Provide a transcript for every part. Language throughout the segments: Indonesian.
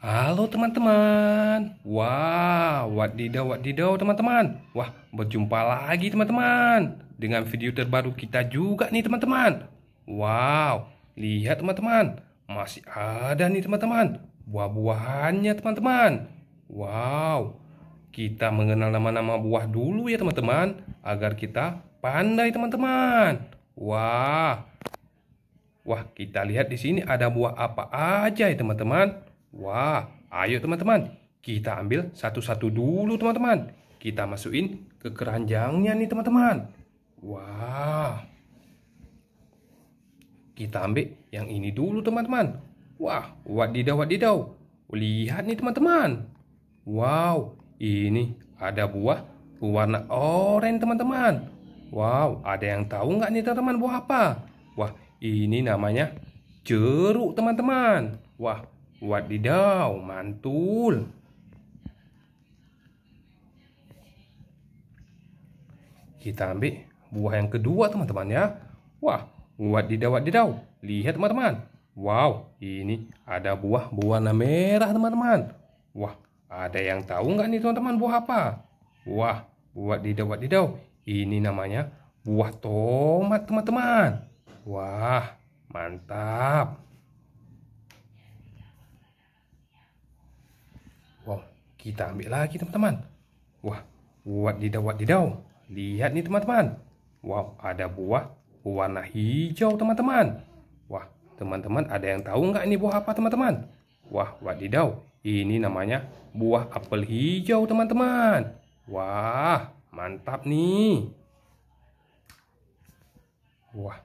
Halo teman-teman Wah, wow, wadidaw wadidaw teman-teman Wah, berjumpa lagi teman-teman Dengan video terbaru kita juga nih teman-teman Wow, lihat teman-teman Masih ada nih teman-teman Buah-buahannya teman-teman Wow, kita mengenal nama-nama buah dulu ya teman-teman Agar kita pandai teman-teman Wah, Wah, kita lihat di sini ada buah apa aja ya teman-teman Wah, ayo teman-teman, kita ambil satu-satu dulu teman-teman. Kita masukin ke keranjangnya nih teman-teman. Wah. Kita ambil yang ini dulu teman-teman. Wah, wadidaw wadidaw. Lihat nih teman-teman. Wow, ini ada buah warna oranye teman-teman. Wow, ada yang tahu nggak nih teman-teman buah apa? Wah, ini namanya jeruk teman-teman. Wah, Wadidaw, mantul. Kita ambil buah yang kedua teman-teman ya. Wah, wadidaw, wadidaw. Lihat teman-teman. Wow, ini ada buah berwarna merah teman-teman. Wah, ada yang tahu nggak nih teman-teman buah apa? Wah, wadidaw, wadidaw. Ini namanya buah tomat teman-teman. Wah, mantap. Wow, kita ambil lagi teman-teman. Wah, wadidaw wadidaw. Lihat nih teman-teman. Wow, ada buah warna hijau teman-teman. Wah, teman-teman ada yang tahu nggak ini buah apa teman-teman? Wah, wadidaw. Ini namanya buah apel hijau teman-teman. Wah, mantap nih. Wah,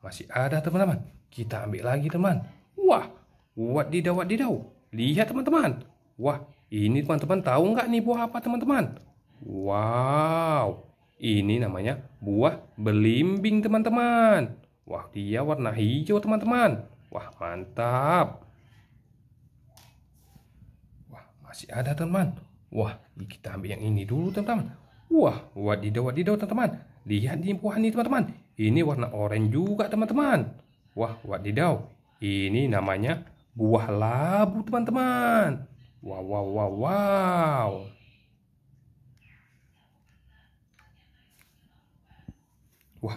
masih ada teman-teman. Kita ambil lagi teman. Wah, wadidaw wadidaw. Lihat teman-teman. Wah, ini teman-teman tahu nggak nih buah apa teman-teman? Wow, ini namanya buah belimbing teman-teman. Wah, dia warna hijau teman-teman. Wah, mantap. Wah, masih ada teman-teman. Wah, kita ambil yang ini dulu teman-teman. Wah, wadidaw wadidaw teman-teman. Lihat nih buah ini teman-teman. Ini warna orange juga teman-teman. Wah, wadidaw. Ini namanya buah labu teman-teman. Wow, wow, wow, wow. Wah,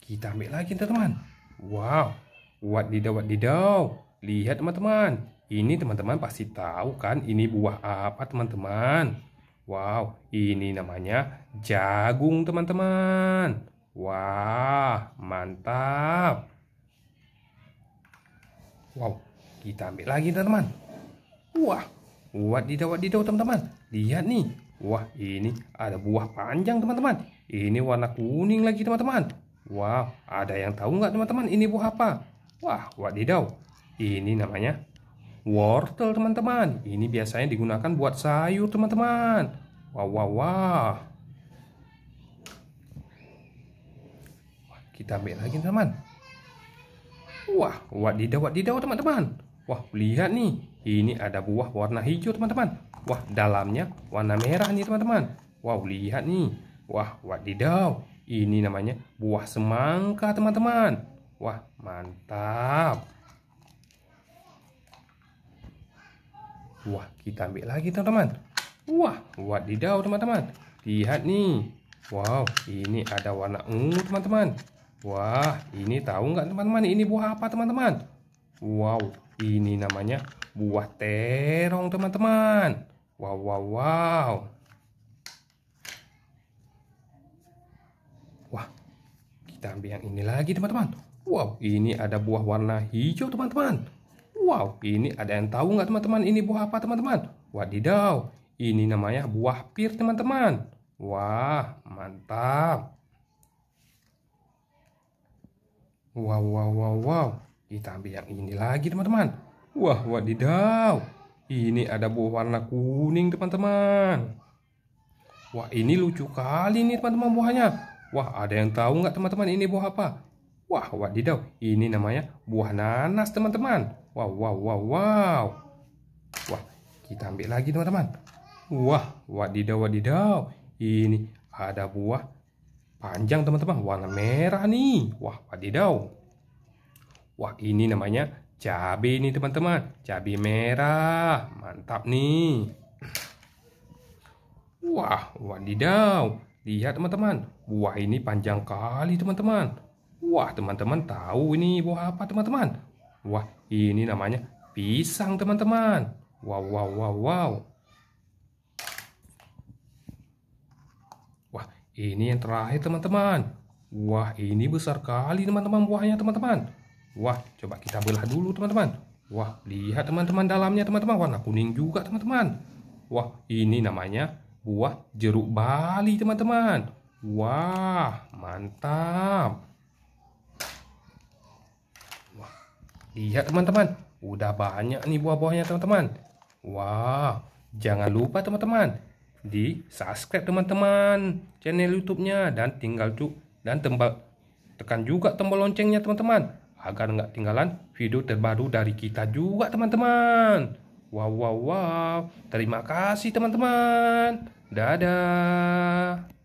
kita ambil lagi teman-teman. Wow, what did Lihat teman-teman. Ini teman-teman pasti tahu kan ini buah apa teman-teman. Wow, ini namanya jagung teman-teman. Wah, mantap. Wow, kita ambil lagi teman-teman. Wah, Wadidaw, wadidaw teman-teman. Lihat nih. Wah, ini ada buah panjang teman-teman. Ini warna kuning lagi teman-teman. Wow, ada yang tahu nggak teman-teman ini buah apa? Wah, wadidaw. Ini namanya wortel teman-teman. Ini biasanya digunakan buat sayur teman-teman. Wow, wow, wow. Kita ambil lagi teman-teman. Wah, wadidaw, wadidaw teman-teman. Wah, lihat nih. Ini ada buah warna hijau, teman-teman. Wah, dalamnya warna merah nih, teman-teman. Wow, lihat nih. Wah, wadidaw. Ini namanya buah semangka, teman-teman. Wah, mantap. Wah, kita ambil lagi, teman-teman. Wah, wadidaw, teman-teman. Lihat nih. Wow, ini ada warna ungu, teman-teman. Wah, ini tahu nggak, teman-teman? Ini buah apa, teman-teman? Wow, ini namanya buah terong teman-teman. Wow, wow, wow. Wah, kita ambil yang ini lagi teman-teman. Wow, ini ada buah warna hijau teman-teman. Wow, ini ada yang tahu nggak teman-teman ini buah apa teman-teman? Wadidaw, ini namanya buah pir teman-teman. Wah, mantap. Wow, wow, wow, wow. Kita ambil yang ini lagi teman-teman. Wah wadidaw. Ini ada buah warna kuning teman-teman. Wah ini lucu kali nih teman-teman buahnya. Wah ada yang tahu nggak teman-teman ini buah apa? Wah wadidaw. Ini namanya buah nanas teman-teman. Wow wow wow wow. Wah kita ambil lagi teman-teman. Wah wadidaw wadidaw. Ini ada buah panjang teman-teman warna merah nih. Wah wadidaw. Wah ini namanya cabai nih teman-teman Cabai merah Mantap nih Wah wadidaw Lihat teman-teman Wah ini panjang kali teman-teman Wah teman-teman tahu ini buah apa teman-teman Wah ini namanya pisang teman-teman Wow wow wow wow Wah ini yang terakhir teman-teman Wah ini besar kali teman-teman buahnya teman-teman Wah, coba kita belah dulu teman-teman. Wah, lihat teman-teman dalamnya teman-teman. Warna kuning juga teman-teman. Wah, ini namanya buah jeruk bali teman-teman. Wah, mantap. Wah, lihat teman-teman. Udah banyak nih buah-buahnya teman-teman. Wah, jangan lupa teman-teman. Di subscribe teman-teman channel YouTube-nya dan tinggal cuk. dan tembak. tekan juga tombol loncengnya teman-teman agar nggak tinggalan video terbaru dari kita juga teman-teman. Wow, wow, wow. Terima kasih teman-teman. Dadah.